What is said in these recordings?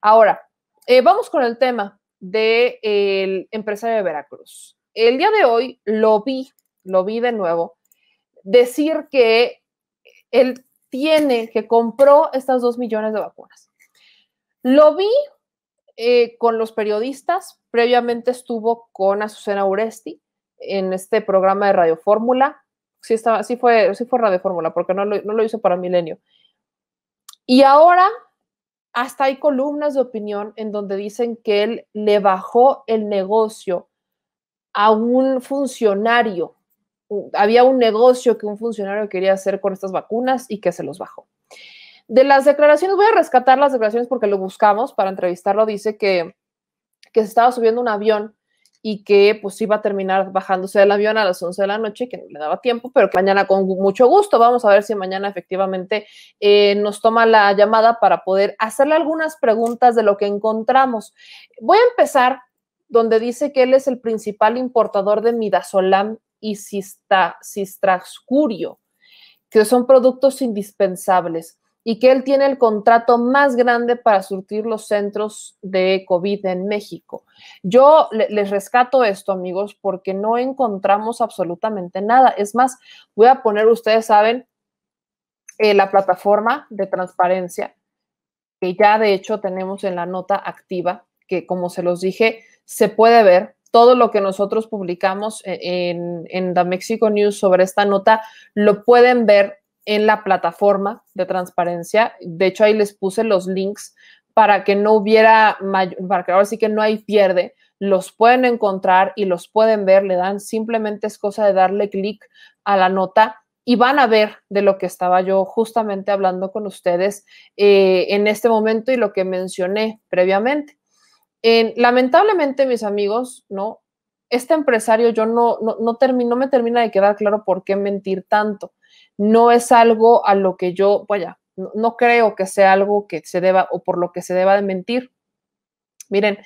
Ahora, eh, vamos con el tema del el empresario de Veracruz. El día de hoy lo vi, lo vi de nuevo, decir que él tiene, que compró estas dos millones de vacunas. Lo vi eh, con los periodistas, previamente estuvo con Azucena Uresti en este programa de Radio Fórmula. Sí, estaba, sí, fue, sí fue Radio Fórmula, porque no lo, no hizo para Milenio. Y ahora hasta hay columnas de opinión en donde dicen que él le bajó el negocio a un funcionario. Había un negocio que un funcionario quería hacer con estas vacunas y que se los bajó. De las declaraciones, voy a rescatar las declaraciones porque lo buscamos para entrevistarlo. Dice que, se estaba subiendo un avión y que pues iba a terminar bajándose del avión a las 11 de la noche, que no le daba tiempo, pero que mañana con mucho gusto, vamos a ver si mañana efectivamente eh, nos toma la llamada para poder hacerle algunas preguntas de lo que encontramos. Voy a empezar donde dice que él es el principal importador de midazolam y cistrascurio, que son productos indispensables y que él tiene el contrato más grande para surtir los centros de COVID en México. Yo les rescato esto, amigos, porque no encontramos absolutamente nada. Es más, voy a poner, ustedes saben, eh, la plataforma de transparencia, que ya de hecho tenemos en la nota activa, que como se los dije, se puede ver todo lo que nosotros publicamos eh, en, The Mexico News sobre esta nota, lo pueden ver en la plataforma de transparencia. De hecho, ahí les puse los links para que no hubiera, para que ahora sí que no hay pierde, los pueden encontrar y los pueden ver, le dan, simplemente es cosa de darle clic a la nota y van a ver de lo que estaba yo justamente hablando con ustedes eh, en este momento y lo que mencioné previamente. lamentablemente, mis amigos, ¿no? este empresario yo no, no, termino, me termina de quedar claro por qué mentir tanto. No es algo a lo que yo, vaya, no, creo que sea algo que se deba o por lo que se deba de mentir. Miren,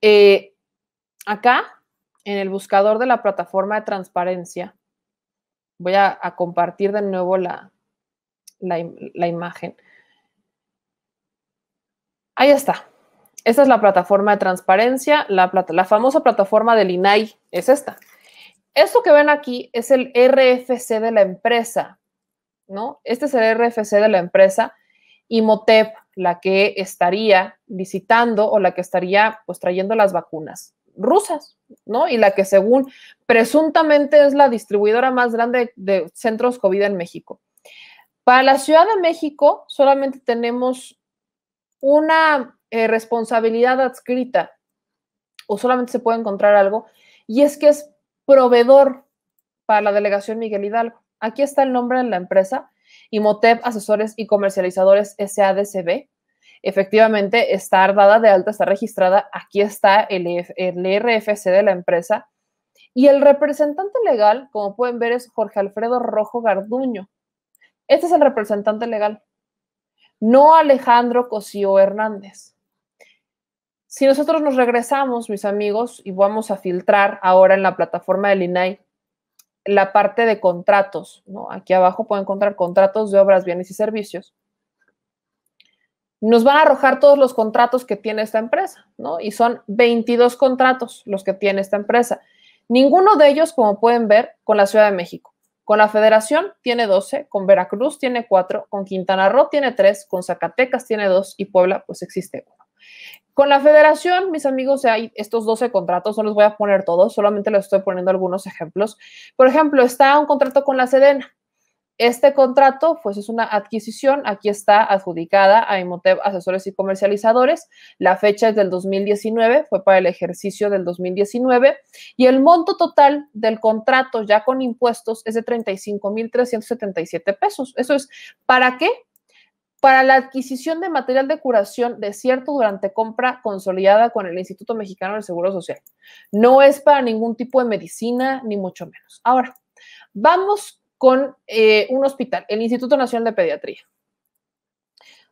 eh, acá en el buscador de la plataforma de transparencia, voy a, compartir de nuevo la, la imagen. Ahí está. Esta es la plataforma de transparencia, la, famosa plataforma del INAI es esta. Esto que ven aquí es el RFC de la empresa, ¿no? Este es el RFC de la empresa y Motep, la que estaría visitando o la que estaría pues trayendo las vacunas rusas, ¿no? Y la que según presuntamente es la distribuidora más grande de centros COVID en México. Para la Ciudad de México solamente tenemos una eh, responsabilidad adscrita o solamente se puede encontrar algo, y es que es proveedor para la delegación Miguel Hidalgo. Aquí está el nombre de la empresa, Imotep Asesores y Comercializadores SADCB. Efectivamente, está dada de alta, está registrada, aquí está el, e el e RFC de la empresa. Y el representante legal, como pueden ver, es Jorge Alfredo Rojo Garduño. Este es el representante legal, no Alejandro Cosío Hernández si nosotros nos regresamos, mis amigos, y vamos a filtrar ahora en la plataforma del INAI la parte de contratos, ¿no? Aquí abajo pueden encontrar contratos de obras, bienes y servicios. Nos van a arrojar todos los contratos que tiene esta empresa, ¿no? Y son 22 contratos los que tiene esta empresa. Ninguno de ellos, como pueden ver, con la Ciudad de México. Con la Federación tiene 12, con Veracruz tiene 4, con Quintana Roo tiene 3, con Zacatecas tiene 2 y Puebla pues existe uno. Con la federación, mis amigos, hay estos 12 contratos, no los voy a poner todos, solamente les estoy poniendo algunos ejemplos. Por ejemplo, está un contrato con la Sedena. Este contrato, pues es una adquisición, aquí está adjudicada a Imotep Asesores y Comercializadores. La fecha es del 2019, fue para el ejercicio del 2019, y el monto total del contrato ya con impuestos es de 35.377 pesos. Eso es, ¿para qué? para la adquisición de material de curación de cierto durante compra consolidada con el Instituto Mexicano del Seguro Social. No es para ningún tipo de medicina, ni mucho menos. Ahora, vamos con eh, un hospital, el Instituto Nacional de Pediatría.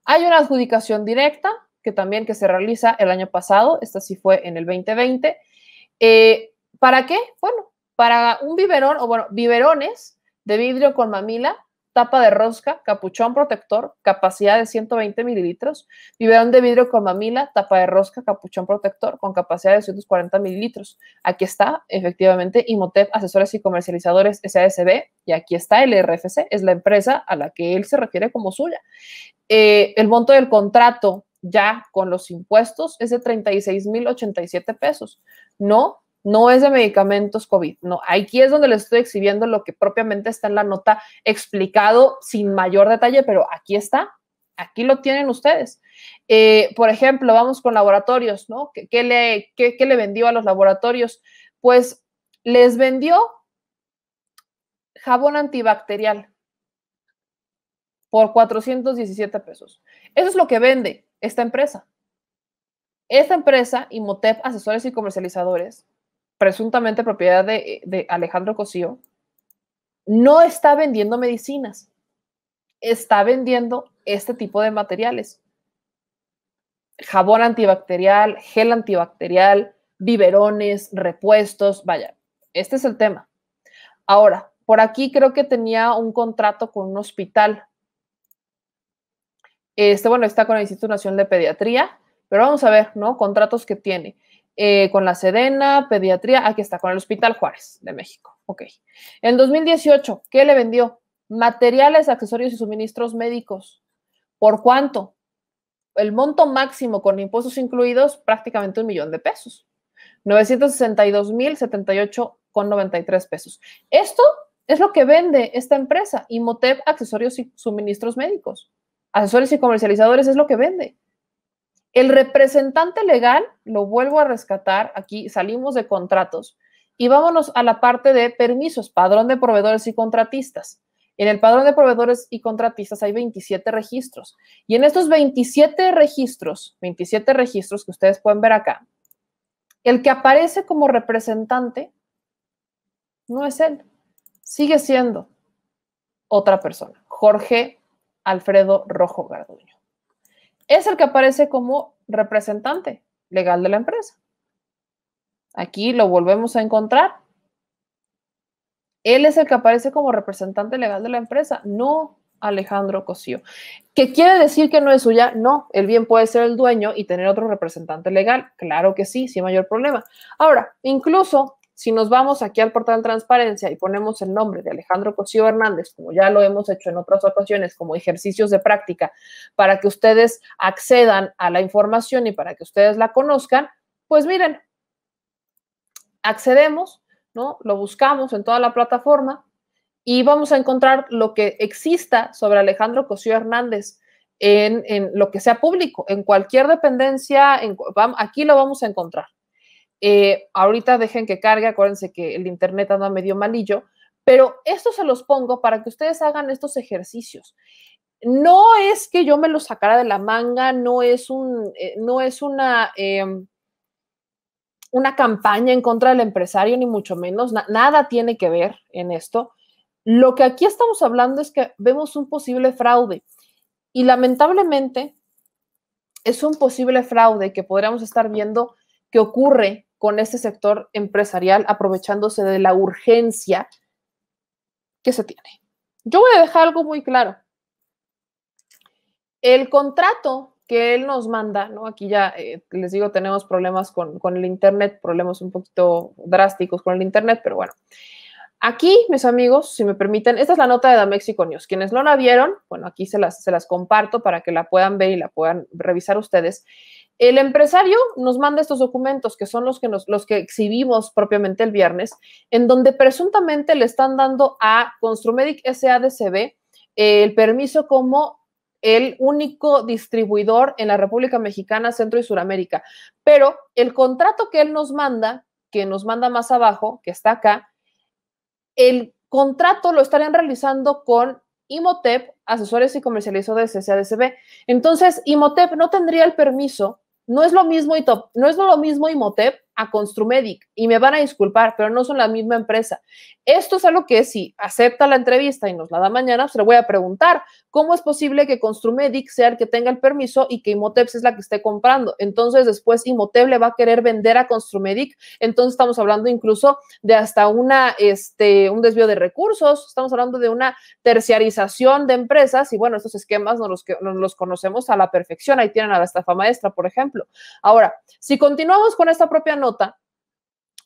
Hay una adjudicación directa que también que se realiza el año pasado, esta sí fue en el 2020. Eh, ¿Para qué? Bueno, para un biberón, o bueno, biberones de vidrio con mamila tapa de rosca, capuchón protector, capacidad de 120 mililitros, biberón de vidrio con mamila, tapa de rosca, capuchón protector con capacidad de 140 mililitros. Aquí está, efectivamente, Imotev, asesores y comercializadores SASB, y aquí está el RFC, es la empresa a la que él se refiere como suya. Eh, el monto del contrato ya con los impuestos es de 36.087 pesos. No no es de medicamentos COVID. No, aquí es donde les estoy exhibiendo lo que propiamente está en la nota explicado sin mayor detalle, pero aquí está. Aquí lo tienen ustedes. Eh, por ejemplo, vamos con laboratorios, ¿no? ¿Qué, le, ¿Qué le vendió a los laboratorios? Pues les vendió jabón antibacterial por 417 pesos. Eso es lo que vende esta empresa. Esta empresa, Imotep Asesores y Comercializadores, presuntamente propiedad de, Alejandro Cosío, no está vendiendo medicinas, está vendiendo este tipo de materiales. Jabón antibacterial, gel antibacterial, biberones, repuestos, vaya, este es el tema. Ahora, por aquí creo que tenía un contrato con un hospital. Este, bueno, está con la Instituto Nacional de Pediatría, pero vamos a ver, ¿no? Contratos que tiene. Eh, con la Sedena, Pediatría, aquí está, con el Hospital Juárez de México. Ok. En 2018, ¿qué le vendió? Materiales, accesorios y suministros médicos. ¿Por cuánto? El monto máximo con impuestos incluidos, prácticamente un millón de pesos. 962.078,93 pesos. Esto es lo que vende esta empresa, Imotep Accesorios y Suministros Médicos. Asesores y comercializadores es lo que vende. El representante legal, lo vuelvo a rescatar, aquí salimos de contratos y vámonos a la parte de permisos, padrón de proveedores y contratistas. En el padrón de proveedores y contratistas hay 27 registros. Y en estos 27 registros, 27 registros que ustedes pueden ver acá, el que aparece como representante no es él, sigue siendo otra persona, Jorge Alfredo Rojo Garduño es el que aparece como representante legal de la empresa. Aquí lo volvemos a encontrar. Él es el que aparece como representante legal de la empresa, no Alejandro Cosío. ¿Qué quiere decir que no es suya? No, el bien puede ser el dueño y tener otro representante legal. Claro que sí, sin mayor problema. Ahora, incluso si nos vamos aquí al portal Transparencia y ponemos el nombre de Alejandro Cosío Hernández, como ya lo hemos hecho en otras ocasiones, como ejercicios de práctica, para que ustedes accedan a la información y para que ustedes la conozcan, pues miren, accedemos, ¿no? Lo buscamos en toda la plataforma y vamos a encontrar lo que exista sobre Alejandro Cosío Hernández. En, lo que sea público, en cualquier dependencia, aquí lo vamos a encontrar. Eh, ahorita dejen que cargue, acuérdense que el internet anda medio malillo, pero esto se los pongo para que ustedes hagan estos ejercicios. No es que yo me lo sacara de la manga, no es, un, eh, no es una, em, una campaña en contra del empresario, ni mucho menos, nada tiene que ver en esto. Lo que aquí estamos hablando es que vemos un posible fraude y lamentablemente es un posible fraude que podríamos estar viendo que ocurre con este sector empresarial, aprovechándose de la urgencia que se tiene. Yo voy a dejar algo muy claro. El contrato que él nos manda, ¿no? Aquí ya eh, les digo, tenemos problemas con, el Internet, problemas un poquito drásticos con el Internet, pero bueno. Aquí, mis amigos, si me permiten, esta es la nota de Damexico News. Quienes no la vieron, bueno, aquí se las, se las comparto para que la puedan ver y la puedan revisar ustedes. El empresario nos manda estos documentos que son los que, nos, los que exhibimos propiamente el viernes, en donde presuntamente le están dando a Construmedic SADCB eh, el permiso como el único distribuidor en la República Mexicana, Centro y Suramérica. Pero el contrato que él nos manda, que nos manda más abajo, que está acá, el contrato lo estarían realizando con Imotep, asesores y comercializadores SADCB. Entonces, Imotep no tendría el permiso no es lo mismo, top, no es lo mismo Motep a Construmedic y me van a disculpar, pero no son la misma empresa. Esto es algo que si acepta la entrevista y nos la da mañana, pues, se le voy a preguntar, ¿cómo es posible que Construmedic sea el que tenga el permiso y que Imoteps es la que esté comprando? Entonces después Imotep le va a querer vender a Construmedic, entonces estamos hablando incluso de hasta una, este, un desvío de recursos, estamos hablando de una terciarización de empresas y bueno, estos esquemas no los, los conocemos a la perfección, ahí tienen a la estafa maestra, por ejemplo. Ahora, si continuamos con esta propia nota,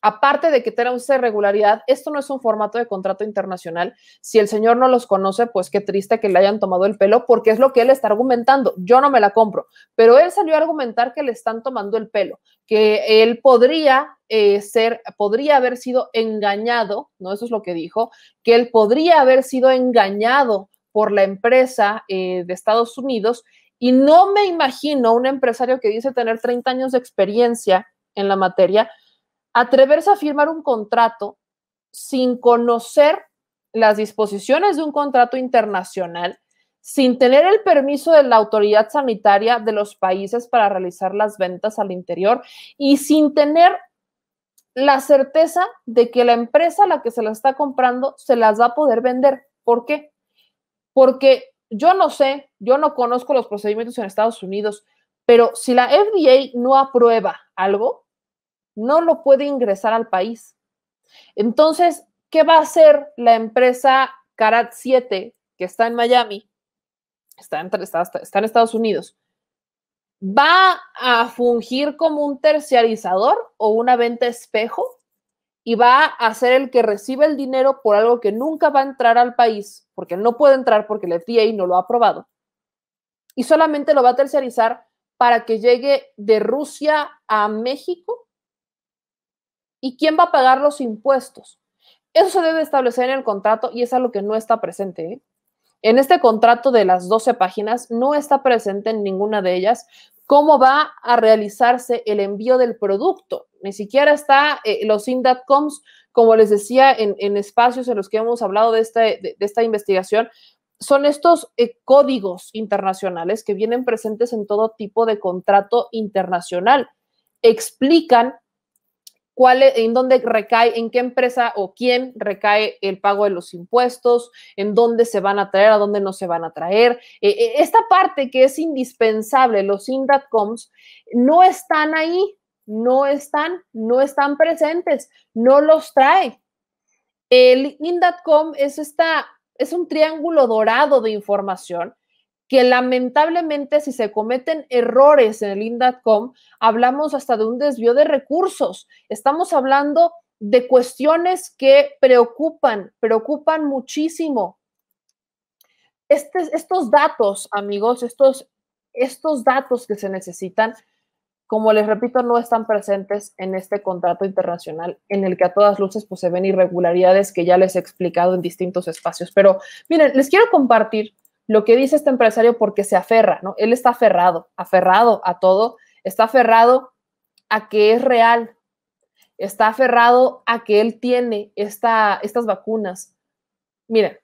aparte de que tenga usted regularidad, esto no es un formato de contrato internacional. Si el señor no los conoce, pues qué triste que le hayan tomado el pelo, porque es lo que él está argumentando. Yo no me la compro, pero él salió a argumentar que le están tomando el pelo, que él podría eh, ser, podría haber sido engañado, ¿no? Eso es lo que dijo, que él podría haber sido engañado por la empresa eh, de Estados Unidos. Y no me imagino un empresario que dice tener 30 años de experiencia en la materia, atreverse a firmar un contrato sin conocer las disposiciones de un contrato internacional, sin tener el permiso de la autoridad sanitaria de los países para realizar las ventas al interior y sin tener la certeza de que la empresa a la que se la está comprando se las va a poder vender. ¿Por qué? Porque yo no sé, yo no conozco los procedimientos en Estados Unidos, pero si la FDA no aprueba algo, no lo puede ingresar al país. Entonces, ¿qué va a hacer la empresa Carat 7 que está en Miami? Está en, Estados Unidos. ¿Va a fungir como un terciarizador o una venta espejo? y va a ser el que recibe el dinero por algo que nunca va a entrar al país, porque no puede entrar porque el FDA no lo ha aprobado. Y solamente lo va a terciarizar para que llegue de Rusia a México ¿Y quién va a pagar los impuestos? Eso se debe establecer en el contrato y es algo que no está presente. ¿eh? En este contrato de las 12 páginas no está presente en ninguna de ellas cómo va a realizarse el envío del producto. Ni siquiera está eh, los INDATCOMs, como les decía, en, espacios en los que hemos hablado de, este, esta investigación. Son estos eh, códigos internacionales que vienen presentes en todo tipo de contrato internacional. Explican e, en dónde recae, en qué empresa o quién recae el pago de los impuestos, en dónde se van a traer, a dónde no se van a traer. E, e, esta parte que es indispensable, los INDATCOMs, no están ahí, no están, no están presentes, no los trae. El INDATCOM es esta, es un triángulo dorado de información que lamentablemente si se cometen errores en el INDATCOM, hablamos hasta de un desvío de recursos. Estamos hablando de cuestiones que preocupan, preocupan muchísimo. estos datos, amigos, estos, estos datos que se necesitan, como les repito, no están presentes en este contrato internacional en el que a todas luces pues, se ven irregularidades que ya les he explicado en distintos espacios. Pero miren, les quiero compartir lo que dice este empresario porque se aferra, ¿no? Él está aferrado, aferrado a todo, está aferrado a que es real, está aferrado a que él tiene esta, estas vacunas. Miren,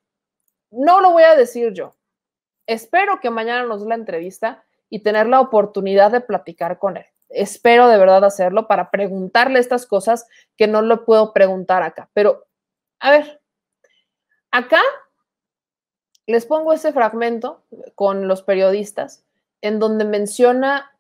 no lo voy a decir yo. Espero que mañana nos dé la entrevista y tener la oportunidad de platicar con él. Espero de verdad hacerlo para preguntarle estas cosas que no lo puedo preguntar acá. Pero, a ver, acá les pongo ese fragmento con los periodistas en donde menciona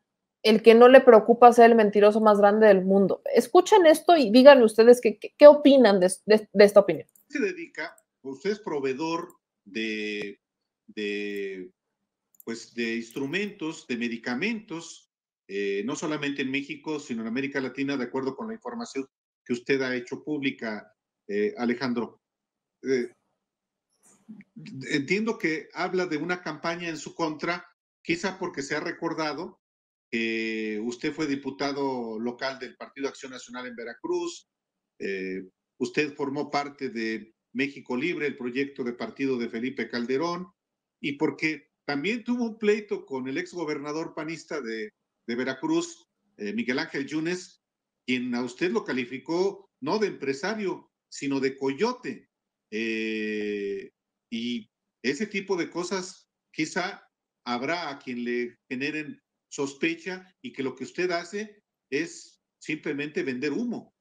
el que no le preocupa ser el mentiroso más grande del mundo. Escuchen esto y díganme ustedes qué, opinan de, esta opinión. Se dedica, usted pues, es proveedor de, pues de instrumentos, de medicamentos, eh, no solamente en México, sino en América Latina, de acuerdo con la información que usted ha hecho pública, eh, Alejandro. Eh, entiendo que habla de una campaña en su contra, quizá porque se ha recordado que usted fue diputado local del Partido Acción Nacional en Veracruz, eh, usted formó parte de México Libre, el proyecto de partido de Felipe Calderón, y porque también tuvo un pleito con el exgobernador panista de, de Veracruz, eh, Miguel Ángel Yunes, quien a usted lo calificó no de empresario, sino de coyote. Eh, y ese tipo de cosas quizá habrá a quien le generen sospecha y que lo que usted hace es simplemente vender humo.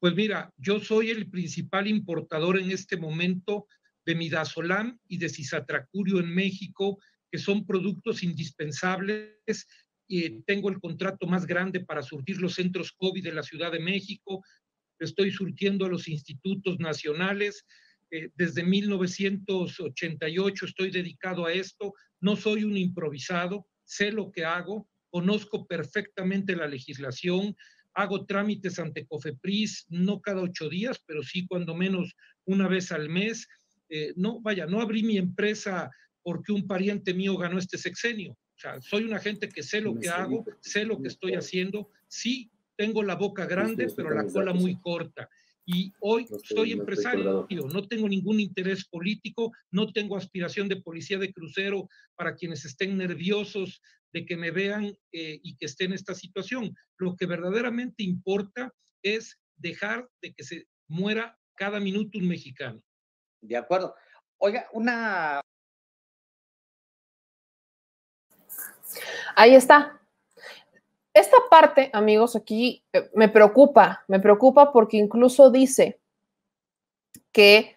Pues mira, yo soy el principal importador en este momento de midazolam y de cisatracurio en México, que son productos indispensables. y eh, tengo el contrato más grande para surtir los centros COVID de la Ciudad de México. Estoy surtiendo a los institutos nacionales eh, desde 1988 estoy dedicado a esto, no soy un improvisado, sé lo que hago, conozco perfectamente la legislación, hago trámites ante COFEPRIS, no cada ocho días, pero sí cuando menos una vez al mes. Eh, no, vaya, no abrí mi empresa porque un pariente mío ganó este sexenio. O sea, soy una gente que sé lo que hago, sé lo que estoy haciendo, sí tengo la boca grande, pero la cola muy corta y hoy soy empresario, no tengo ningún interés político, no tengo aspiración de policía de crucero para quienes estén nerviosos de que me vean eh, y que esté en esta situación. Lo que verdaderamente importa es dejar de que se muera cada minuto un mexicano. De acuerdo. Oiga, una... Ahí está, esta parte, amigos, aquí eh, me preocupa, me preocupa porque incluso dice que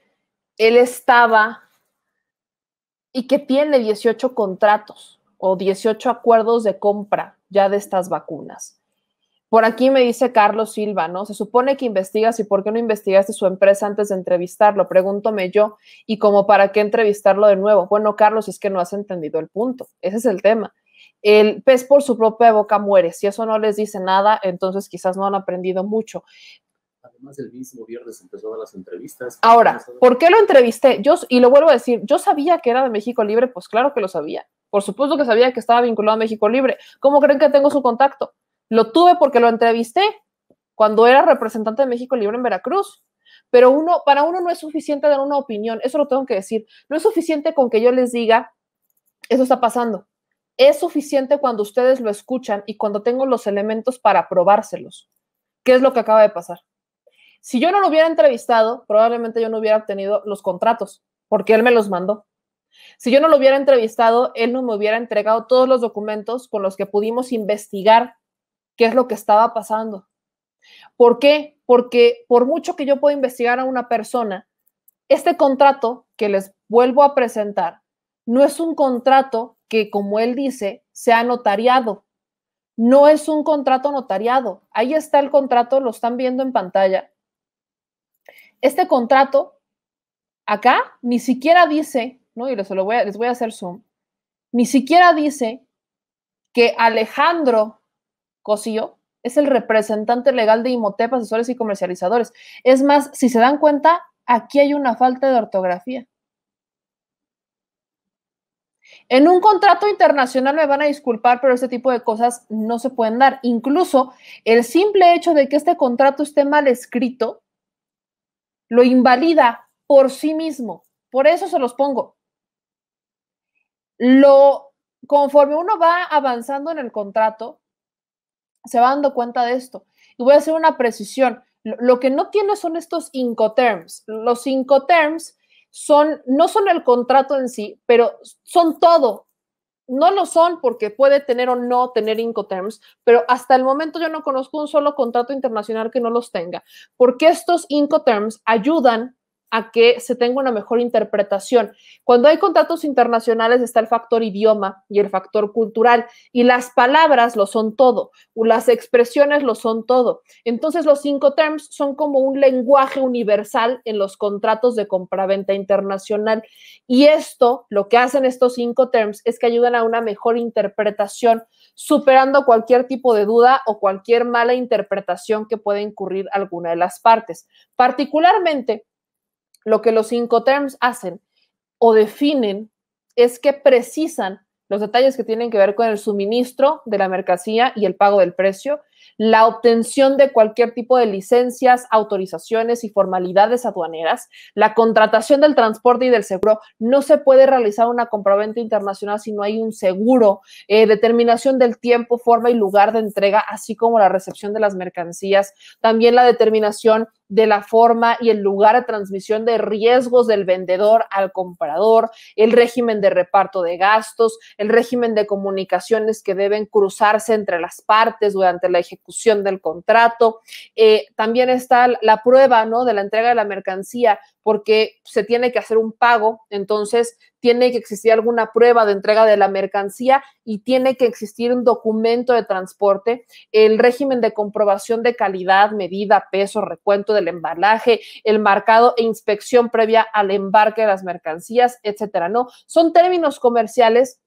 él estaba y que tiene 18 contratos o 18 acuerdos de compra ya de estas vacunas. Por aquí me dice Carlos Silva, ¿no? Se supone que investigas y por qué no investigaste su empresa antes de entrevistarlo, pregúntome yo, y como para qué entrevistarlo de nuevo. Bueno, Carlos, es que no has entendido el punto, ese es el tema. El pez por su propia boca muere. Si eso no les dice nada, entonces quizás no han aprendido mucho. Además, el mismo viernes empezó a las entrevistas. Ahora, ¿por qué lo entrevisté? Yo, y lo vuelvo a decir, yo sabía que era de México Libre, pues claro que lo sabía. Por supuesto que sabía que estaba vinculado a México Libre. ¿Cómo creen que tengo su contacto? Lo tuve porque lo entrevisté cuando era representante de México Libre en Veracruz. Pero uno, para uno no es suficiente dar una opinión, eso lo tengo que decir. No es suficiente con que yo les diga, eso está pasando es suficiente cuando ustedes lo escuchan y cuando tengo los elementos para probárselos. ¿Qué es lo que acaba de pasar? Si yo no lo hubiera entrevistado, probablemente yo no hubiera obtenido los contratos, porque él me los mandó. Si yo no lo hubiera entrevistado, él no me hubiera entregado todos los documentos con los que pudimos investigar qué es lo que estaba pasando. ¿Por qué? Porque por mucho que yo pueda investigar a una persona, este contrato que les vuelvo a presentar no es un contrato que, como él dice, se ha notariado. No es un contrato notariado. Ahí está el contrato, lo están viendo en pantalla. Este contrato, acá, ni siquiera dice, ¿no? Y les, voy a, les voy a hacer zoom, ni siquiera dice que Alejandro Cosillo es el representante legal de Imotep, asesores y comercializadores. Es más, si se dan cuenta, aquí hay una falta de ortografía. En un contrato internacional me van a disculpar, pero este tipo de cosas no se pueden dar. Incluso el simple hecho de que este contrato esté mal escrito lo invalida por sí mismo. Por eso se los pongo. Lo conforme uno va avanzando en el contrato, se va dando cuenta de esto. Y voy a hacer una precisión. Lo que no tiene son estos incoterms. Los incoterms son no son el contrato en sí, pero son todo. No lo son porque puede tener o no tener Incoterms, pero hasta el momento yo no conozco un solo contrato internacional que no los tenga, porque estos Incoterms ayudan a que se tenga una mejor interpretación. Cuando hay contratos internacionales está el factor idioma y el factor cultural y las palabras lo son todo, o las expresiones lo son todo. Entonces los cinco terms son como un lenguaje universal en los contratos de compraventa internacional y esto, lo que hacen estos cinco terms es que ayudan a una mejor interpretación, superando cualquier tipo de duda o cualquier mala interpretación que pueda incurrir alguna de las partes. Particularmente lo que los cinco terms hacen o definen es que precisan los detalles que tienen que ver con el suministro de la mercancía y el pago del precio la obtención de cualquier tipo de licencias, autorizaciones y formalidades aduaneras, la contratación del transporte y del seguro. No se puede realizar una compraventa internacional si no hay un seguro, eh, determinación del tiempo, forma y lugar de entrega, así como la recepción de las mercancías, también la determinación de la forma y el lugar de transmisión de riesgos del vendedor al comprador, el régimen de reparto de gastos, el régimen de comunicaciones que deben cruzarse entre las partes durante la ejecución ejecución del contrato. Eh, también está la prueba ¿no? de la entrega de la mercancía, porque se tiene que hacer un pago, entonces tiene que existir alguna prueba de entrega de la mercancía y tiene que existir un documento de transporte, el régimen de comprobación de calidad, medida, peso, recuento del embalaje, el marcado e inspección previa al embarque de las mercancías, etcétera, ¿no? Son términos comerciales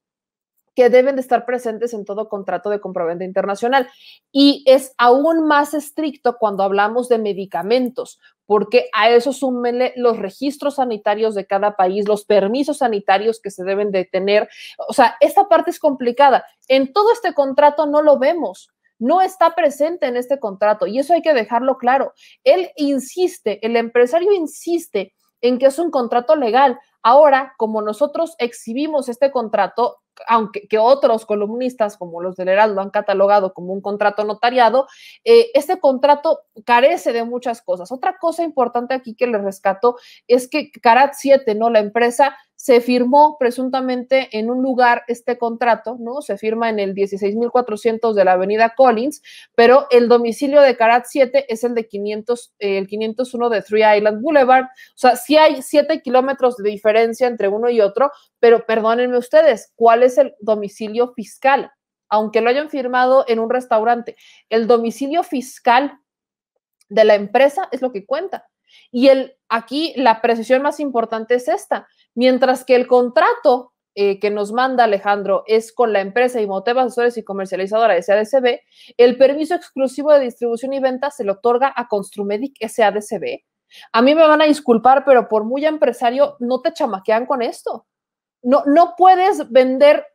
que deben de estar presentes en todo contrato de compraventa internacional. Y es aún más estricto cuando hablamos de medicamentos, porque a eso sumen los registros sanitarios de cada país, los permisos sanitarios que se deben de tener. O sea, esta parte es complicada. En todo este contrato no lo vemos no está presente en este contrato y eso hay que dejarlo claro. Él insiste, el empresario insiste en que es un contrato legal. Ahora, como nosotros exhibimos este contrato, aunque que otros columnistas como los del Heraldo han catalogado como un contrato notariado, eh, este contrato carece de muchas cosas. Otra cosa importante aquí que les rescato es que Carat 7, ¿no? La empresa se firmó presuntamente en un lugar este contrato, ¿no? Se firma en el 16.400 de la avenida Collins, pero el domicilio de Carat 7 es el de 500, el 501 de Three Island Boulevard. O sea, sí hay 7 kilómetros de diferencia entre uno y otro, pero perdónenme ustedes, ¿cuál es el domicilio fiscal? Aunque lo hayan firmado en un restaurante, el domicilio fiscal de la empresa es lo que cuenta. Y el, aquí la precisión más importante es esta. Mientras que el contrato eh, que nos manda Alejandro es con la empresa Imoteva Asesores y Comercializadora SADCB, el permiso exclusivo de distribución y venta se le otorga a Construmedic SADCB. A mí me van a disculpar, pero por muy empresario, no te chamaquean con esto. No, no puedes vender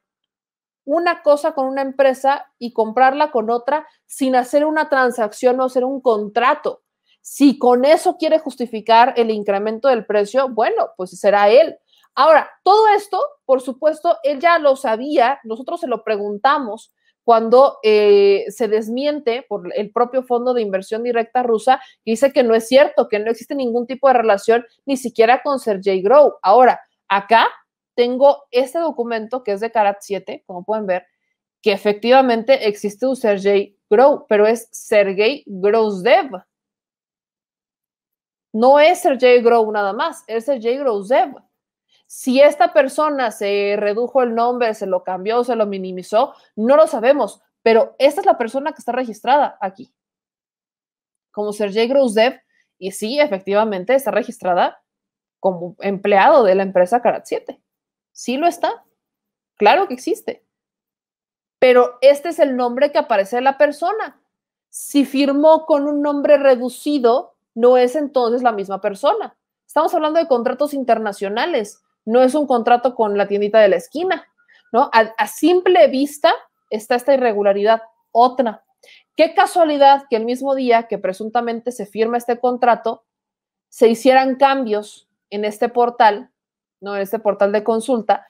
una cosa con una empresa y comprarla con otra sin hacer una transacción o hacer un contrato. Si con eso quiere justificar el incremento del precio, bueno, pues será él. Ahora, todo esto, por supuesto, él ya lo sabía, nosotros se lo preguntamos cuando eh, se desmiente por el propio Fondo de Inversión Directa Rusa que dice que no es cierto, que no existe ningún tipo de relación ni siquiera con Sergey Grow. Ahora, acá tengo este documento que es de Karat 7, como pueden ver, que efectivamente existe un Sergey Grow, pero es Sergey Grozdev. No es Sergey Grow nada más, es Sergey Grozev. Si esta persona se redujo el nombre, se lo cambió, se lo minimizó, no lo sabemos, pero esta es la persona que está registrada aquí. Como Sergey Grozev, y sí, efectivamente está registrada como empleado de la empresa karat 7. Sí lo está. Claro que existe. Pero este es el nombre que aparece de la persona. Si firmó con un nombre reducido, no es entonces la misma persona. Estamos hablando de contratos internacionales, no es un contrato con la tiendita de la esquina, ¿no? A, simple vista está esta irregularidad. Otra, qué casualidad que el mismo día que presuntamente se firma este contrato, se hicieran cambios en este portal, ¿no? En este portal de consulta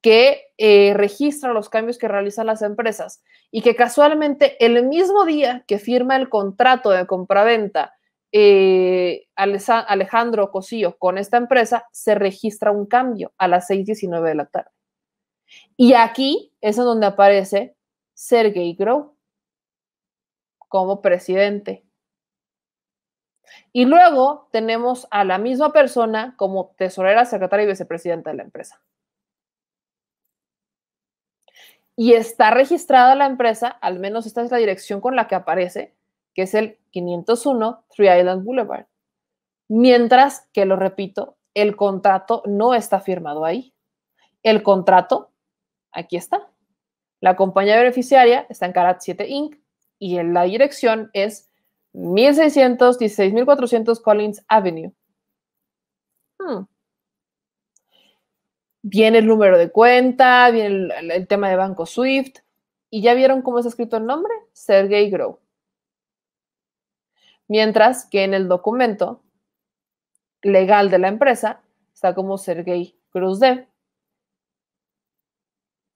que eh, registra los cambios que realizan las empresas y que casualmente el mismo día que firma el contrato de compraventa eh, Alejandro Cosillo con esta empresa, se registra un cambio a las 6.19 de la tarde. Y aquí es donde aparece Sergey Grow como presidente. Y luego tenemos a la misma persona como tesorera, secretaria y vicepresidenta de la empresa. Y está registrada la empresa, al menos esta es la dirección con la que aparece, que es el 501 Three Island Boulevard. Mientras que, lo repito, el contrato no está firmado ahí. El contrato, aquí está. La compañía beneficiaria está en Carat 7 Inc. y la dirección es 1616400 Collins Avenue. Hmm. Viene el número de cuenta, viene el, tema de Banco Swift. ¿Y ya vieron cómo está escrito el nombre? Sergey Grow. Mientras que en el documento legal de la empresa está como Sergei D.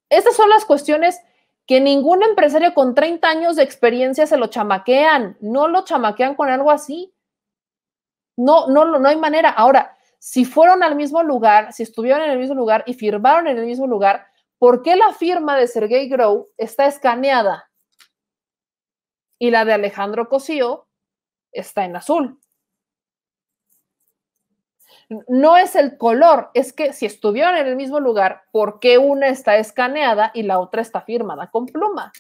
Estas son las cuestiones que ningún empresario con 30 años de experiencia se lo chamaquean, no lo chamaquean con algo así. No, no, no hay manera. Ahora, si fueron al mismo lugar, si estuvieron en el mismo lugar y firmaron en el mismo lugar, ¿por qué la firma de Sergey Grow está escaneada y la de Alejandro Cosío está en azul. No es el color, es que si estuvieron en el mismo lugar, ¿por qué una está escaneada y la otra está firmada con pluma?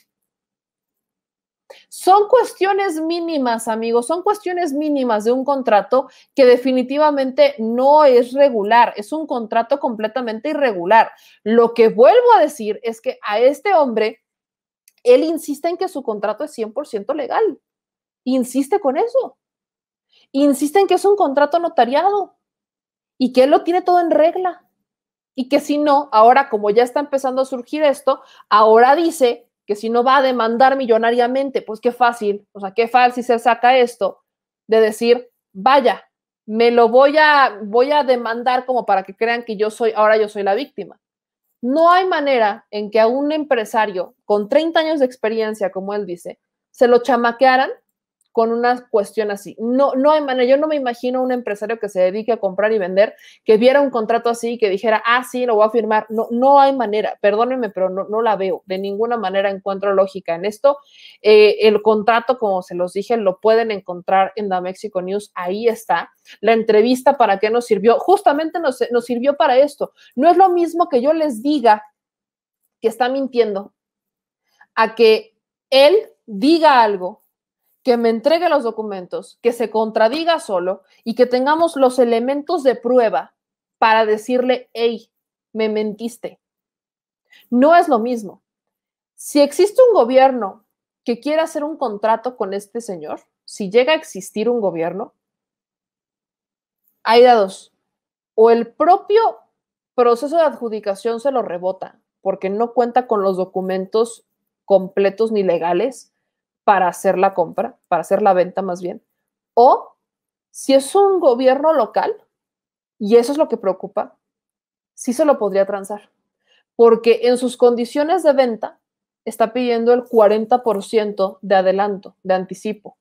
Son cuestiones mínimas, amigos, son cuestiones mínimas de un contrato que definitivamente no es regular, es un contrato completamente irregular. Lo que vuelvo a decir es que a este hombre, él insiste en que su contrato es 100% legal insiste con eso. Insiste en que es un contrato notariado y que él lo tiene todo en regla. Y que si no, ahora como ya está empezando a surgir esto, ahora dice que si no va a demandar millonariamente, pues qué fácil, o sea, qué fácil se saca esto de decir, vaya, me lo voy a, voy a demandar como para que crean que yo soy, ahora yo soy la víctima. No hay manera en que a un empresario con 30 años de experiencia, como él dice, se lo chamaquearan con una cuestión así. No, no hay manera, yo no me imagino un empresario que se dedique a comprar y vender que viera un contrato así y que dijera, ah, sí, lo voy a firmar. No, no hay manera, perdónenme, pero no, la veo. De ninguna manera encuentro lógica en esto. Eh, el contrato, como se los dije, lo pueden encontrar en The Mexico News, ahí está. La entrevista, ¿para qué nos sirvió? Justamente nos, nos sirvió para esto. No es lo mismo que yo les diga que está mintiendo a que él diga algo que me entregue los documentos, que se contradiga solo y que tengamos los elementos de prueba para decirle, hey, me mentiste. No es lo mismo. Si existe un gobierno que quiera hacer un contrato con este señor, si llega a existir un gobierno, hay dados. O el propio proceso de adjudicación se lo rebota porque no cuenta con los documentos completos ni legales, para hacer la compra, para hacer la venta más bien, o si es un gobierno local, y eso es lo que preocupa, sí se lo podría transar, porque en sus condiciones de venta está pidiendo el 40% de adelanto, de anticipo,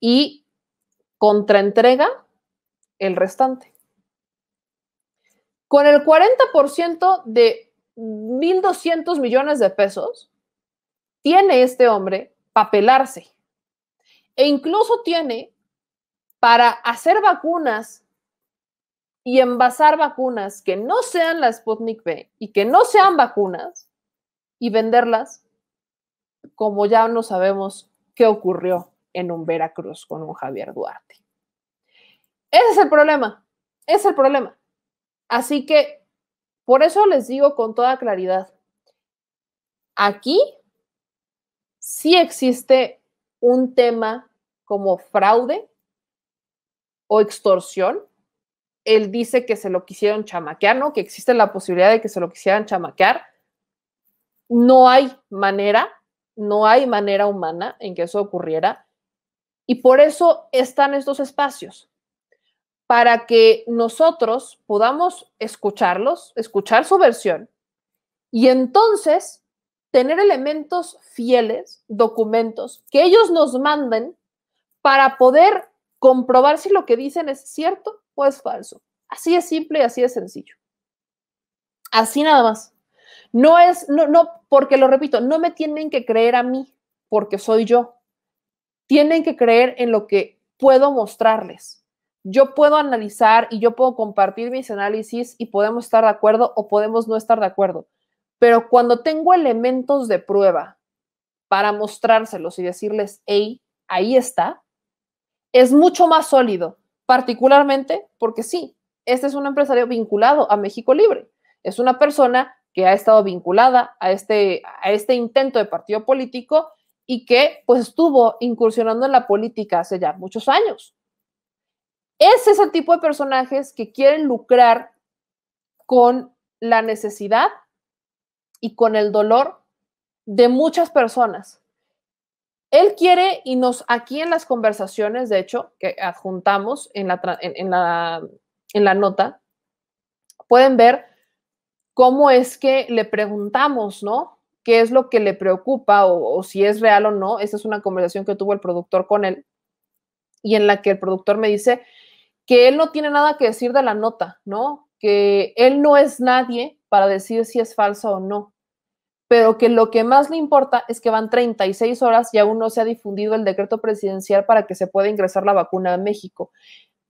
y contraentrega el restante. Con el 40% de 1.200 millones de pesos, tiene este hombre papelarse. E incluso tiene para hacer vacunas y envasar vacunas que no sean la Sputnik B y que no sean vacunas y venderlas, como ya no sabemos qué ocurrió en un Veracruz con un Javier Duarte. Ese es el problema, es el problema. Así que por eso les digo con toda claridad, aquí si existe un tema como fraude o extorsión. Él dice que se lo quisieron chamaquear, ¿no? Que existe la posibilidad de que se lo quisieran chamaquear. No hay manera, no hay manera humana en que eso ocurriera. Y por eso están estos espacios, para que nosotros podamos escucharlos, escuchar su versión y entonces tener elementos fieles, documentos, que ellos nos manden para poder comprobar si lo que dicen es cierto o es falso. Así es simple y así es sencillo. Así nada más. No es, no, no, porque lo repito, no me tienen que creer a mí, porque soy yo. Tienen que creer en lo que puedo mostrarles. Yo puedo analizar y yo puedo compartir mis análisis y podemos estar de acuerdo o podemos no estar de acuerdo. Pero cuando tengo elementos de prueba para mostrárselos y decirles, hey, ahí está, es mucho más sólido, particularmente porque sí, este es un empresario vinculado a México Libre. Es una persona que ha estado vinculada a este, a este intento de partido político y que pues estuvo incursionando en la política hace ya muchos años. Es ese tipo de personajes que quieren lucrar con la necesidad y con el dolor de muchas personas. Él quiere, y nos aquí en las conversaciones, de hecho, que adjuntamos en la, en, la, nota, pueden ver cómo es que le preguntamos, ¿no? ¿Qué es lo que le preocupa o, o si es real o no? Esa es una conversación que tuvo el productor con él y en la que el productor me dice que él no tiene nada que decir de la nota, ¿no? Que él no es nadie para decir si es falsa o no pero que lo que más le importa es que van 36 horas y aún no se ha difundido el decreto presidencial para que se pueda ingresar la vacuna a México.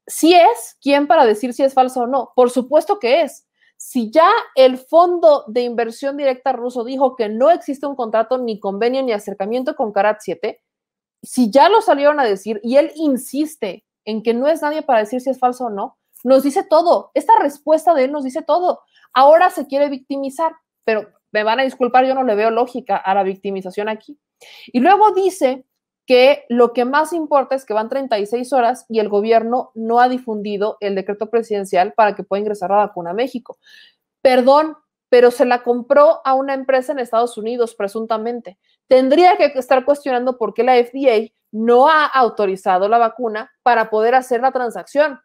Si es, ¿quién para decir si es falso o no? Por supuesto que es. Si ya el Fondo de Inversión Directa ruso dijo que no existe un contrato ni convenio ni acercamiento con Karat 7, si ya lo salieron a decir y él insiste en que no es nadie para decir si es falso o no, nos dice todo. Esta respuesta de él nos dice todo. Ahora se quiere victimizar, pero me van a disculpar, yo no le veo lógica a la victimización aquí. Y luego dice que lo que más importa es que van 36 horas y el gobierno no ha difundido el decreto presidencial para que pueda ingresar la vacuna a México. Perdón, pero se la compró a una empresa en Estados Unidos, presuntamente. Tendría que estar cuestionando por qué la FDA no ha autorizado la vacuna para poder hacer la transacción.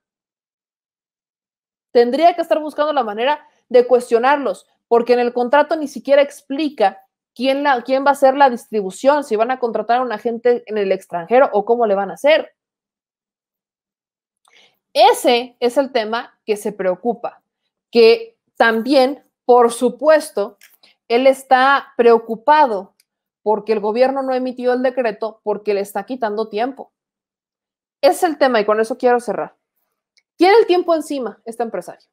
Tendría que estar buscando la manera de cuestionarlos, porque en el contrato ni siquiera explica quién, va a hacer la distribución, si van a contratar a un agente en el extranjero o cómo le van a hacer. Ese es el tema que se preocupa, que también, por supuesto, él está preocupado porque el gobierno no ha emitió el decreto, porque le está quitando tiempo. Ese es el tema y con eso quiero cerrar. Tiene el tiempo encima este empresario.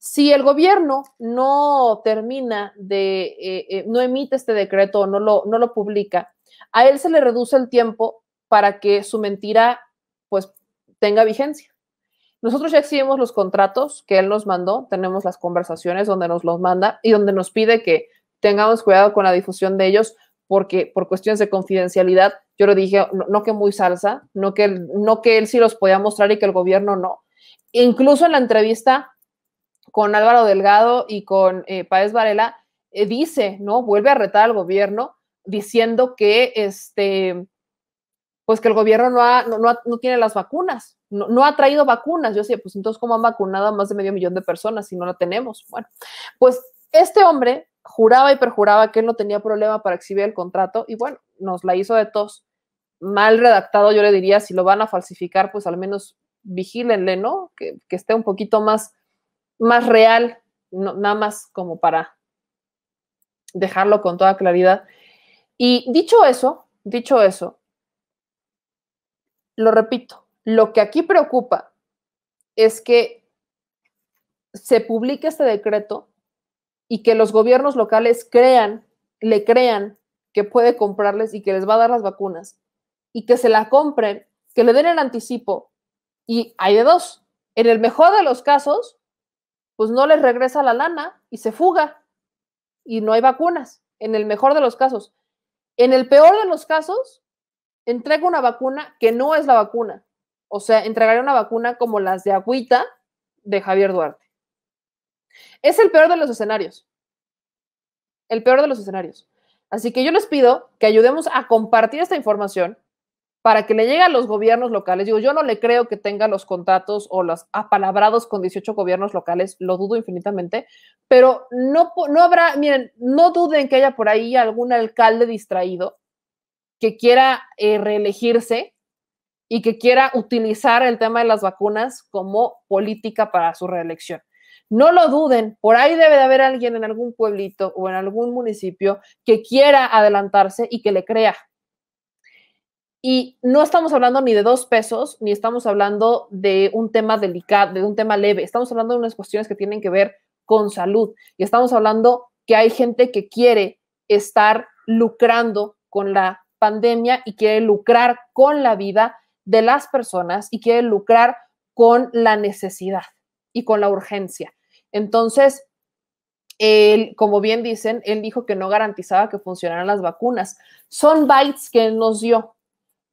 Si el gobierno no termina de, eh, eh, no emite este decreto o no lo, no lo publica, a él se le reduce el tiempo para que su mentira pues tenga vigencia. Nosotros ya exhibimos los contratos que él nos mandó, tenemos las conversaciones donde nos los manda y donde nos pide que tengamos cuidado con la difusión de ellos porque por cuestiones de confidencialidad, yo le dije, no, que muy salsa, no que, no que él sí los podía mostrar y que el gobierno no. Incluso en la entrevista con Álvaro Delgado y con eh, Varela, eh, dice, ¿no? Vuelve a retar al gobierno diciendo que este, pues que el gobierno no, no, no, tiene las vacunas, no, ha traído vacunas. Yo decía, pues entonces, ¿cómo han vacunado a más de medio millón de personas si no la tenemos? Bueno, pues este hombre juraba y perjuraba que él no tenía problema para exhibir el contrato y bueno, nos la hizo de tos. Mal redactado, yo le diría, si lo van a falsificar, pues al menos vigílenle, ¿no? Que, que esté un poquito más más real, no, nada más como para dejarlo con toda claridad. Y dicho eso, dicho eso, lo repito, lo que aquí preocupa es que se publique este decreto y que los gobiernos locales crean, le crean que puede comprarles y que les va a dar las vacunas y que se la compren, que le den el anticipo. Y hay de dos. En el mejor de los casos, pues no les regresa la lana y se fuga y no hay vacunas, en el mejor de los casos. En el peor de los casos, entrega una vacuna que no es la vacuna. O sea, entregaría una vacuna como las de Agüita de Javier Duarte. Es el peor de los escenarios. El peor de los escenarios. Así que yo les pido que ayudemos a compartir esta información, para que le llegue a los gobiernos locales. Digo, yo no le creo que tenga los contratos o los apalabrados con 18 gobiernos locales, lo dudo infinitamente, pero no, no habrá, miren, no duden que haya por ahí algún alcalde distraído que quiera eh, reelegirse y que quiera utilizar el tema de las vacunas como política para su reelección. No lo duden, por ahí debe de haber alguien en algún pueblito o en algún municipio que quiera adelantarse y que le crea y no estamos hablando ni de dos pesos, ni estamos hablando de un tema delicado, de un tema leve. Estamos hablando de unas cuestiones que tienen que ver con salud. Y estamos hablando que hay gente que quiere estar lucrando con la pandemia y quiere lucrar con la vida de las personas y quiere lucrar con la necesidad y con la urgencia. Entonces, como bien dicen, él dijo que no garantizaba que funcionaran las vacunas. Son bytes que él nos dio,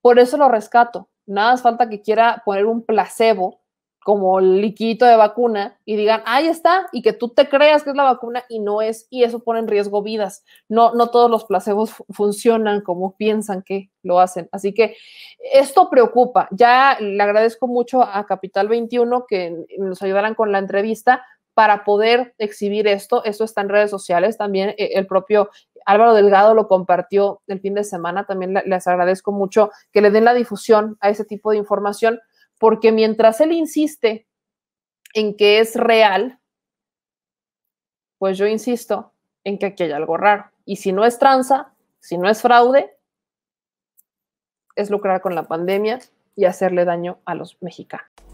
por eso lo rescato. Nada más falta que quiera poner un placebo como el liquidito de vacuna y digan, ahí está, y que tú te creas que es la vacuna y no es, y eso pone en riesgo vidas. No, no todos los placebos funcionan como piensan que lo hacen. Así que esto preocupa. Ya le agradezco mucho a Capital 21 que nos ayudaran con la entrevista para poder exhibir esto. Esto está en redes sociales, también e-, el propio Álvaro Delgado lo compartió el fin de semana. También les agradezco mucho que le den la difusión a ese tipo de información, porque mientras él insiste en que es real, pues yo insisto en que aquí hay algo raro. Y si no es tranza, si no es fraude, es lucrar con la pandemia y hacerle daño a los mexicanos.